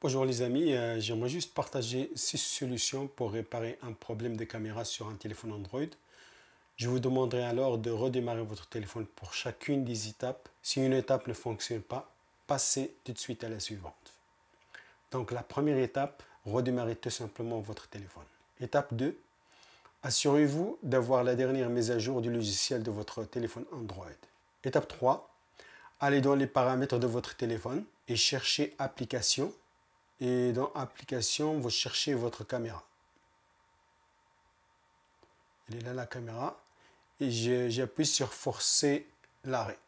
Bonjour les amis, euh, j'aimerais juste partager 6 solutions pour réparer un problème de caméra sur un téléphone Android. Je vous demanderai alors de redémarrer votre téléphone pour chacune des étapes. Si une étape ne fonctionne pas, passez tout de suite à la suivante. Donc la première étape, redémarrez tout simplement votre téléphone. Étape 2, assurez-vous d'avoir la dernière mise à jour du logiciel de votre téléphone Android. Étape 3, allez dans les paramètres de votre téléphone et cherchez Applications et dans application, vous cherchez votre caméra. Elle est là, la caméra. Et j'appuie sur forcer l'arrêt.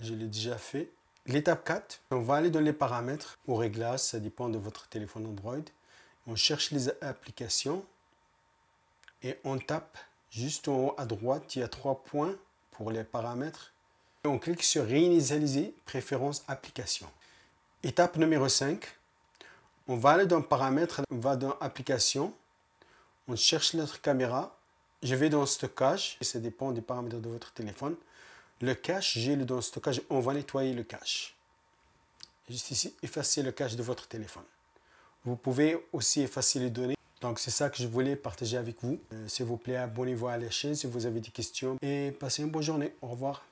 Je l'ai déjà fait. L'étape 4, on va aller dans les paramètres ou réglages, ça dépend de votre téléphone Android. On cherche les applications et on tape juste en haut à droite, il y a trois points pour les paramètres. Et on clique sur réinitialiser préférences applications. Étape numéro 5, on va aller dans paramètres, on va dans application, on cherche notre caméra, je vais dans stockage, et ça dépend des paramètres de votre téléphone. Le cache, j'ai le dans stockage, on va nettoyer le cache. Juste ici, effacer le cache de votre téléphone. Vous pouvez aussi effacer les données. Donc c'est ça que je voulais partager avec vous. Euh, s'il vous plaît, abonnez-vous à la chaîne si vous avez des questions et passez une bonne journée. Au revoir.